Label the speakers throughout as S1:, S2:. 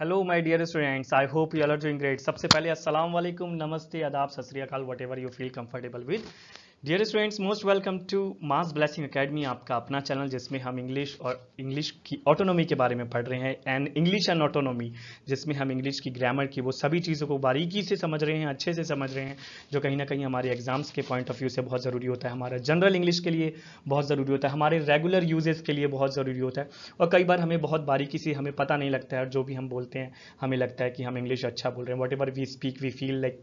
S1: Hello my dear students I hope you are doing great सबसे पहले अस्सलाम वालेकुम नमस्ते अदाब सत whatever you feel comfortable with dear students most welcome to mass blessing academy आपका अपना चैनल जिसमें हम इंग्लिश और इंग्लिश की ऑटोनॉमी के बारे में पढ़ रहे हैं एंड इंग्लिश एंड ऑटोनॉमी जिसमें हम इंग्लिश की ग्रामर की वो सभी चीज़ों को बारीकी से समझ रहे हैं अच्छे से समझ रहे हैं जो कहीं ना कहीं हमारे एग्जाम्स के पॉइंट ऑफ व्यू से बहुत ज़रूरी होता है हमारा जनरल इंग्लिश के लिए बहुत ज़रूरी होता है हमारे रेगुलर यूजेज के लिए बहुत ज़रूरी होता है और कई बार हमें बहुत बारीकी से हमें पता नहीं लगता है और जो भी हम बोलते हैं हमें लगता है कि हम इंग्लिश अच्छा बोल रहे हैं whatever we speak we feel like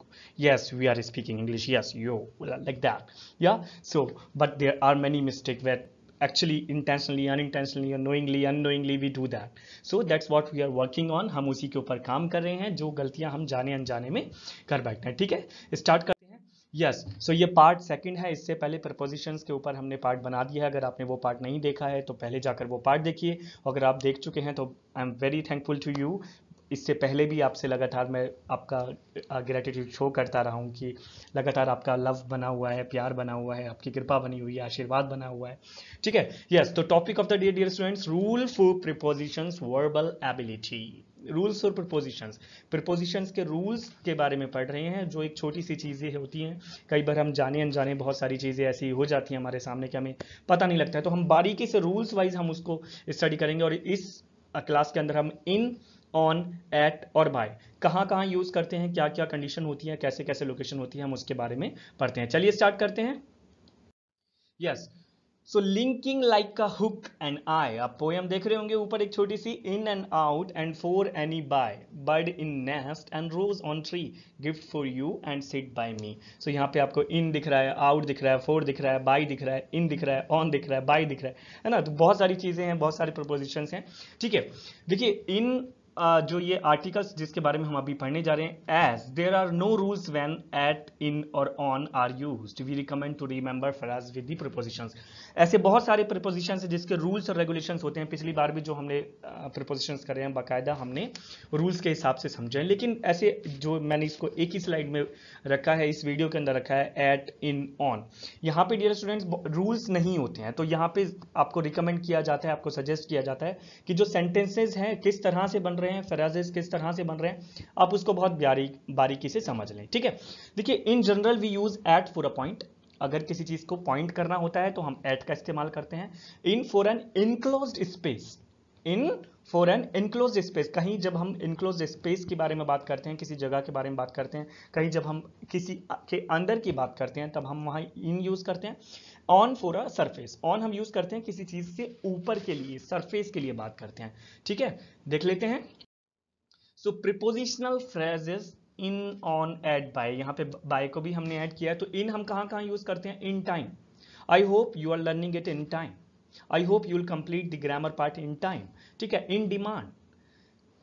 S1: yes we are speaking English yes you like that yeah so but there are many mistakes where actually intentionally unintentionally या knowingly unknowingly we do that so that's what we are working on हम उसी के ऊपर काम कर रहे हैं जो गलतियां हम जाने अनजाने में कर बैठते हैं ठीक है स्टार्ट करते हैं यस yes. सो so ये पार्ट सेकंड है इससे पहले प्रपोजिशंस के ऊपर हमने पार्ट बना दिया है अगर आपने वो पार्ट नहीं देखा है तो पहले जाकर वो पार्ट देखिए अगर आप देख चुके हैं तो I am very thankful to you इससे पहले भी आपसे लगातार मैं आपका ग्रेटिट्यूड शो करता रहा हूँ कि लगातार आपका लव बना हुआ है प्यार बना हुआ है आपकी कृपा बनी हुई है आशीर्वाद बना हुआ है ठीक है यस तो topic of the day dear students rule for preposition verbal ability rules और प्रपोजिशंस प्रपोजिशंस के रूल्स के बारे में पढ़ रहे हैं जो एक छोटी सी चीज़ें होती हैं कई बार हम जाने अनजाने बहुत सारी चीज़ें ऐसी हो जाती हैं हमारे सामने कि हमें पता नहीं लगता है तो हम बारीकी से रूल्स वाइज हम उसको स्टडी करेंगे और इस क्लास के अंदर हम इन ऑन एट और बाय कहाँ कहाँ यूज़ करते हैं क्या क्या कंडीशन होती है कैसे कैसे लोकेशन होती है हम उसके बारे में पढ़ते हैं चलिए स्टार्ट करते हैं यस सो लिंकिंग लाइक का हुक एंड आई आप पोएम देख रहे होंगे ऊपर एक छोटी सी in and out and for any by bird in nest and rose on tree gift for you and sit by me so यहाँ पे आपको इन दिख रहा है आउट दिख रहा है फोर दिख रहा है बाय दिख रहा है इन दिख रहा है ऑन दिख रहा है बाय दिख रहा है है ना तो बहुत सारी चीज़ें हैं बहुत सारे प्रपोजिशन हैं ठीक है देखिए इन जो ये आर्टिकल्स जिसके बारे में हम अभी पढ़ने जा रहे हैं as there are no rules when at in और on are use we recommend to remember as with the preposition ऐसे बहुत सारे प्रपोजिशन है जिसके रूल्स और रेगुलेशन होते हैं पिछली बार भी जो हमने प्रपोजिशन करे हैं बाकायदा हमने रूल्स के हिसाब से समझे हैं लेकिन ऐसे जो मैंने इसको एक ही स्लाइड में रखा है इस वीडियो के अंदर रखा है एट इन ऑन यहाँ पे डियर स्टूडेंट्स रूल्स नहीं होते हैं तो यहाँ पे आपको रिकमेंड किया जाता है आपको सजेस्ट किया जाता है कि जो सेंटेंसेज हैं किस तरह से बन रहे हैं फ्रेजेस किस तरह से बन रहे हैं आप उसको बहुत बारी बारीकी से समझ लें ठीक है देखिए in general we use at for a point अगर किसी चीज़ को पॉइंट करना होता है तो हम एट का इस्तेमाल करते हैं in for an enclosed space in for an enclosed space कहीं जब हम इनक्लोज स्पेस के बारे में बात करते हैं किसी जगह के बारे में बात करते हैं कहीं जब हम किसी के अंदर की बात करते हैं तब हम वहाँ इन यूज़ करते हैं on for a surface on हम यूज़ करते हैं किसी चीज़ से ऊपर के लिए सरफेस के लिए बात करते हैं ठीक है देख लेते हैं so prepositional phrases in on at by यहाँ पे बाय को भी हमने ऐड किया है तो इन हम कहाँ कहाँ यूज़ करते हैं in time I hope you are learning it in time I hope you will complete the grammar part in time ठीक है in demand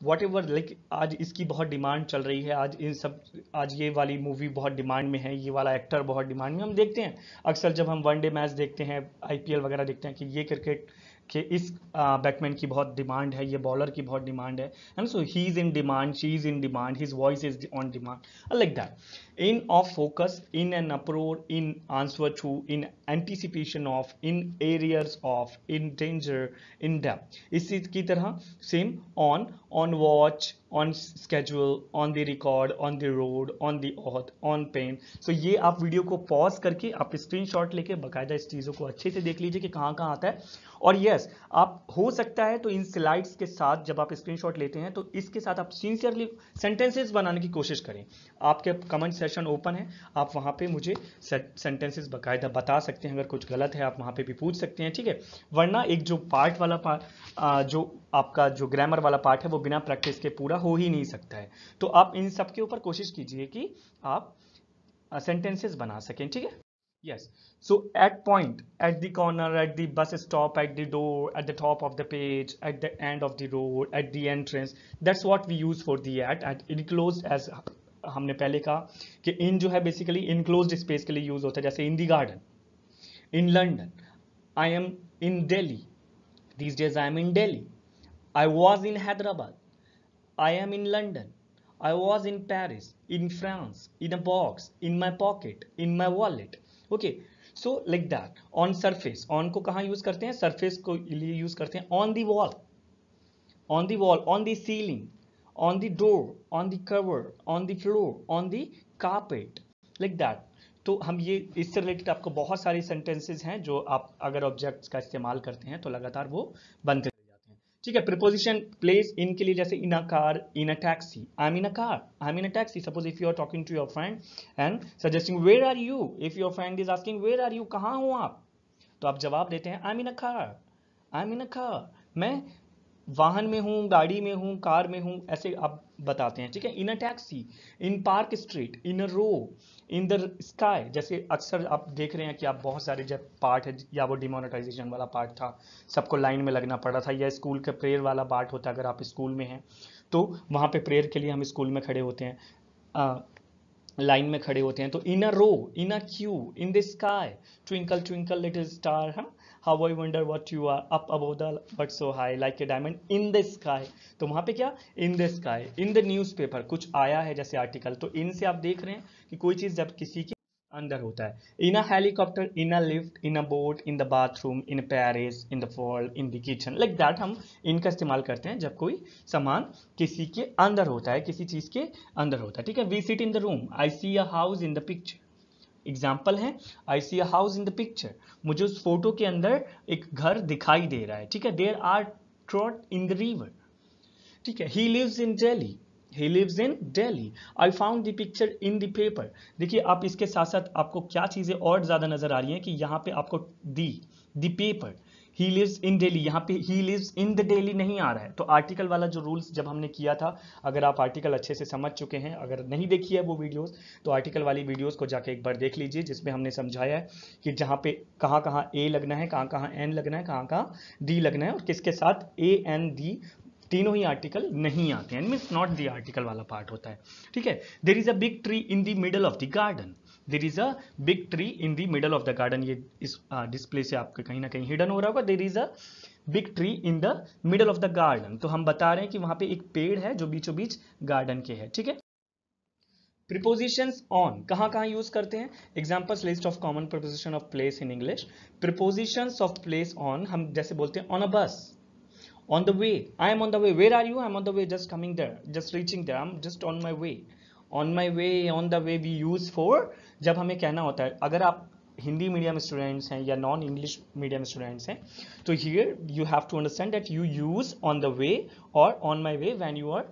S1: whatever like आज इसकी बहुत डिमांड चल रही है आज इन सब आज ये वाली मूवी बहुत डिमांड में है ये वाला एक्टर बहुत डिमांड में हम देखते हैं अक्सर जब हम वनडे मैच देखते हैं आईपीएल वगैरह देखते हैं कि ये क्रिकेट कि इस बैटमैन की बहुत डिमांड है ये बॉलर की बहुत डिमांड है so he is in demand she is in demand his voice is on demand like that in of focus in an uproar in answer to in anticipation of in arrears of in danger in depth इसी की तरह same on on watch on schedule on the record on the road on the oath on pain so ये आप video को pause करके आप screenshot लेके बकायदा इस चीज़ों को अच्छे से देख लीजिए कि कहाँ कहाँ आता है और यस yes, आप हो सकता है तो इन स्लाइड्स के साथ जब आप स्क्रीनशॉट लेते हैं तो इसके साथ आप सिंसियरली सेंटेंसेस बनाने की कोशिश करें आपके कमेंट सेशन ओपन है आप वहाँ पे मुझे सेंटेंसेस बकायदा बता सकते हैं अगर कुछ गलत है आप वहाँ पे भी पूछ सकते हैं ठीक है वरना एक जो पार्ट वाला पार्ट जो आपका जो ग्रामर वाला पार्ट है वो बिना प्रैक्टिस के पूरा हो ही नहीं सकता है तो आप इन सब के ऊपर कोशिश कीजिए कि आप सेंटेंसेस बना सकें ठीक है yes so at point at the corner at the bus stop at the door at the top of the page at the end of the road at the entrance that's what we use for the at at enclosed as हमने पहले कहा कि इन जो है basically enclose space के लिए use होता है जैसे in the garden in London I am in Delhi these days I am in Delhi I was in Hyderabad I am in London. I was in Paris, in France, in a box, in my pocket, in my wallet. Okay, so like that. On surface. On को कहाँ use करते हैं Surface को लिए use करते हैं On the wall. On the wall. On the ceiling. On the door. On the cover. On the floor. On the carpet. Like that. तो हम ये इससे रिलेटेड आपको बहुत सारी सेंटेंसेज हैं जो आप अगर ऑब्जेक्ट्स का इस्तेमाल करते हैं तो लगातार वो बनते ठीक है प्रिपोजिशन प्लेस इन के लिए जैसे in a car in a taxi I am in a car I am in a taxi suppose if you are talking to your friend and suggesting where are you if your friend is asking where are you कहाँ हो आप तो आप जवाब देते हैं I am in a car I am in a car मैं वाहन में हूँ गाड़ी में हूँ कार में हूँ ऐसे आप बताते हैं ठीक है in a taxi in Park Street in a row in the sky जैसे अक्सर आप देख रहे हैं कि आप बहुत सारे जब पार्ट है या वो डिमोनेटाइजेशन वाला पार्ट था सबको लाइन में लगना पड़ा था या स्कूल का प्रेयर वाला पार्ट होता है अगर आप स्कूल में हैं तो वहाँ पे प्रेयर के लिए हम स्कूल में खड़े होते हैं आ, लाइन में खड़े होते हैं तो in a row in a queue in the sky twinkle twinkle little star है how I wonder what you are up above the but so high like a diamond in the तो वहां पे क्या in the sky in the newspaper कुछ आया है जैसे article तो इन से आप देख रहे हैं कि कोई चीज़ जब किसी के अंदर होता है in a helicopter in a lift in a boat in the bathroom in Paris in the fall in the kitchen like that हम इनका इस्तेमाल करते हैं जब कोई सामान किसी के अंदर होता है किसी चीज़ के अंदर होता है ठीक है we sit in the room I see a house in the picture example है I see house in the picture मुझे उस फोटो के अंदर एक घर दिखाई दे रहा है ठीक है there are trout in the river ठीक है he lives in Delhi he lives in Delhi I found the picture in the paper देखिए आप इसके साथ साथ आपको क्या चीज़ें और ज़्यादा नज़र आ रही हैं कि यहाँ पे आपको the the paper he lives in Delhi यहाँ पे he lives in the Delhi नहीं आ रहा है तो आर्टिकल वाला जो रूल्स जब हमने किया था अगर आप आर्टिकल अच्छे से समझ चुके हैं अगर नहीं देखी है वो वीडियोस तो आर्टिकल वाली वीडियोस को जाके एक बार देख लीजिए जिसमें हमने समझाया है कि जहाँ पे कहाँ कहाँ ए लगना है कहाँ कहाँ एन लगना है कहाँ कहाँ डी लगना है और किसके साथ ए एन डी तीनों ही आर्टिकल नहीं आते हैं मीन्स नॉट दी आर्टिकल वाला पार्ट होता है ठीक है there is a big tree in the middle of the garden there is a big tree in the middle of the garden ये इस डिस्प्ले से आपके कहीं ना कहीं हिडन हो रहा होगा there is a big tree in the middle of the garden तो हम बता रहे हैं कि वहां पे एक पेड़ है जो बीचों बीच गार्डन के है ठीक है प्रिपोजिशंस ऑन कहाँ कहाँ यूज करते हैं examples list of common preposition of place in English prepositions of place on हम जैसे बोलते हैं ऑन अ बस on the way i am on the way where are you i'm on the way just coming there just reaching there i'm just on my way on my way on the way we use for जब हमें कहना होता है अगर आप Hindi medium students हैं या non English medium students हैं तो here you have to understand that you use on the way और on my way when you are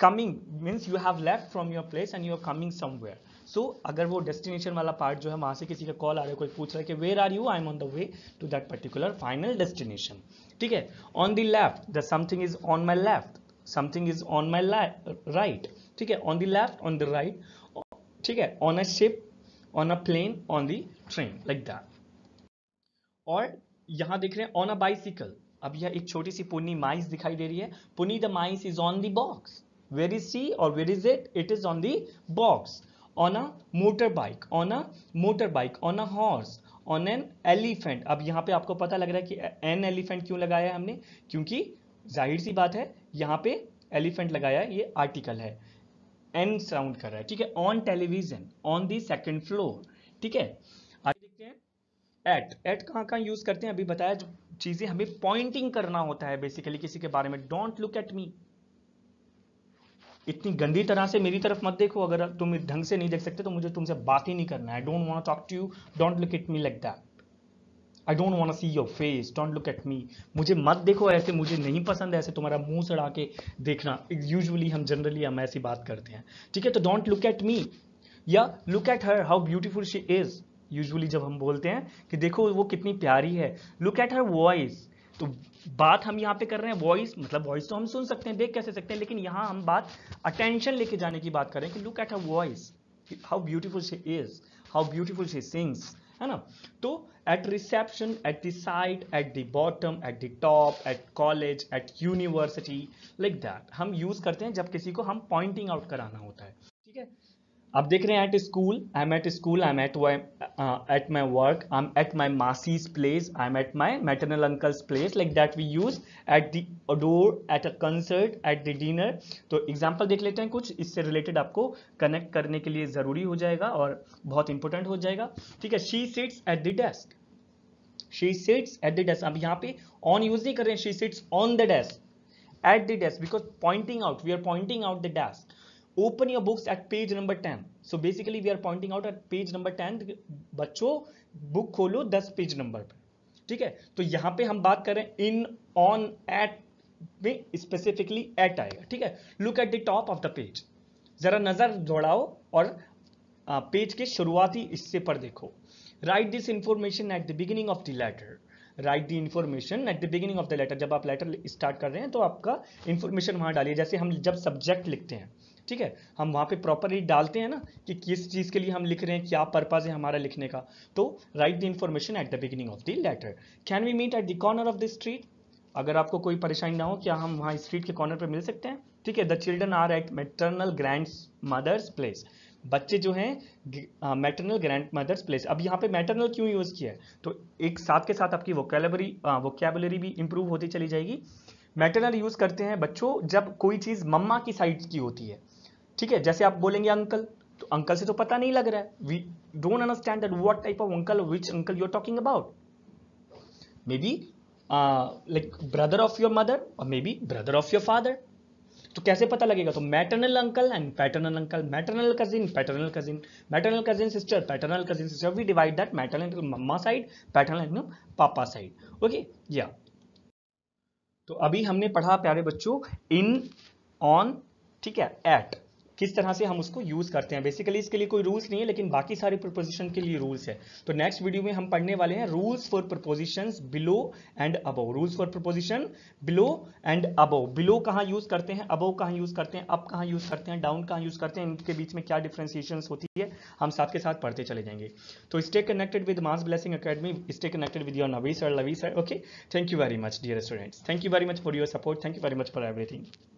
S1: coming means you have left from your place and you are coming somewhere so अगर वो destination वाला part जो है वहाँ से किसी का कॉल आ रहा है कोई पूछ रहा है कि where are you I am on the way to that particular final destination ठीक है on the left the something is on my left something is on my right ठीक है on the left on the right ठीक है on a ship on a plane on the train like that और यहां देख रहे हैं on a bicycle अब यह एक छोटी सी पुनी माइस दिखाई दे रही है पुनी the mice is on the box where is C और where is it it is on the box on a motorbike on a motorbike on a horse on an elephant अब यहाँ पे आपको पता लग रहा है कि एन एलिफेंट क्यों लगाया है हमने क्योंकि जाहिर सी बात है यहाँ पे एलिफेंट लगाया ये आर्टिकल है एन साउंड कर रहा है ठीक है on television on the second floor ठीक है आगे देखते हैं एट एट कहाँ कहाँ यूज करते हैं अभी बताया चीजें हमें पॉइंटिंग करना होता है बेसिकली किसी के बारे में डोंट लुक एट मी इतनी गंदी तरह से मेरी तरफ मत देखो अगर तुम ढंग से नहीं देख सकते तो मुझे तुमसे बात ही नहीं करना है don't want talk to you don't look it me like that I don't want see your face don't look at me मुझे मत देखो ऐसे मुझे नहीं पसंद ऐसे तुम्हारा मुंह सड़ा के देखना यूजली हम जनरली हम ऐसी बात करते हैं ठीक है तो डोंट लुक एट मी या look at her how beautiful she is usually जब हम बोलते हैं कि देखो वो कितनी प्यारी है लुक एट हर वॉइस तो बात हम यहाँ पे कर रहे हैं वॉइस मतलब वॉइस तो हम सुन सकते हैं देख कैसे सकते हैं लेकिन यहाँ हम बात अटेंशन लेके जाने की बात कर रहे हैं कि look at her voice how beautiful she is how beautiful she sings है ना तो at reception at the site at the bottom at the top at college at university like that हम यूज़ करते हैं जब किसी को हम पॉइंटिंग आउट कराना होता है आप देख रहे हैं at school I am at school I am at at my work I am at my मासीज place I am at my maternal uncle's place like that we use at the door at a concert at the dinner तो example देख लेते हैं कुछ इससे related आपको connect करने के लिए ज़रूरी हो जाएगा और बहुत इंपॉर्टेंट हो जाएगा ठीक है she sits at the desk she sits at the desk अब यहाँ पे ऑन यूज नहीं कर रहे हैं she sits on the desk at the desk because pointing out we are pointing out the desk open your books at page number ten so basically we are pointing out at page number ten बच्चों book खोलो दस page number पर ठीक है तो यहां पे हम बात करें इन ऑन एट में स्पेसिफिकली एट आएगा ठीक है look at the top of the page जरा नजर दौड़ाओ और पेज के शुरुआती हिस्से पर देखो right this information at the beginning of the letter right the information at the beginning of the letter जब आप लेटर स्टार्ट कर रहे हैं तो आपका इन्फॉर्मेशन वहां डालिए जैसे हम जब सब्जेक्ट लिखते हैं ठीक है हम वहाँ पे प्रॉपरली डालते हैं ना कि किस चीज़ के लिए हम लिख रहे हैं क्या पर्पज़ है हमारा लिखने का तो right the information at the beginning of the letter can we meet at the corner of the street अगर आपको कोई परेशानी ना हो क्या हम वहाँ स्ट्रीट के कॉर्नर पर मिल सकते हैं ठीक है the children are at maternal grandmother's place बच्चे जो हैं मैटरनल ग्रैंड मदर्स प्लेस अब यहाँ पे मैटरनल क्यों यूज़ किया है तो एक साथ के साथ आपकी वोकेबलरी वोकेबलरी भी इंप्रूव होती चली जाएगी मैटरनल यूज़ करते हैं बच्चों जब कोई चीज़ मम्मा की साइड की होती है ठीक है जैसे आप बोलेंगे अंकल तो अंकल से तो पता नहीं लग रहा है we don't understand that what type of uncle which uncle you are talking about maybe like brother of your mother और maybe brother of your father तो कैसे पता लगेगा तो maternal uncle and paternal uncle maternal cousin paternal cousin maternal cousin sister paternal cousin sister we divide that maternal mama side paternal and papa side okay या तो अभी हमने पढ़ा प्यारे बच्चों इन ऑन ठीक है एट किस तरह से हम उसको यूज़ करते हैं बेसिकली इसके लिए कोई रूल्स नहीं है लेकिन बाकी सारे प्रपोजिशन के लिए रूल्स है तो नेक्स्ट वीडियो में हम पढ़ने वाले हैं rules for preposition below and above rules for preposition below and above below कहाँ यूज़ करते हैं अबो कहाँ यूज़ करते हैं अप कहाँ यूज़ करते हैं डाउन कहाँ यूज़ करते हैं इनके बीच में क्या डिफ्रेंसिएशन होती है हम साथ के साथ पढ़ते चले जाएंगे तो stay connected with Mass Blessing Academy stay connected with your Navi sir Lavi sir okay thank you very much dear students thank you very much for your support thank you very much for everything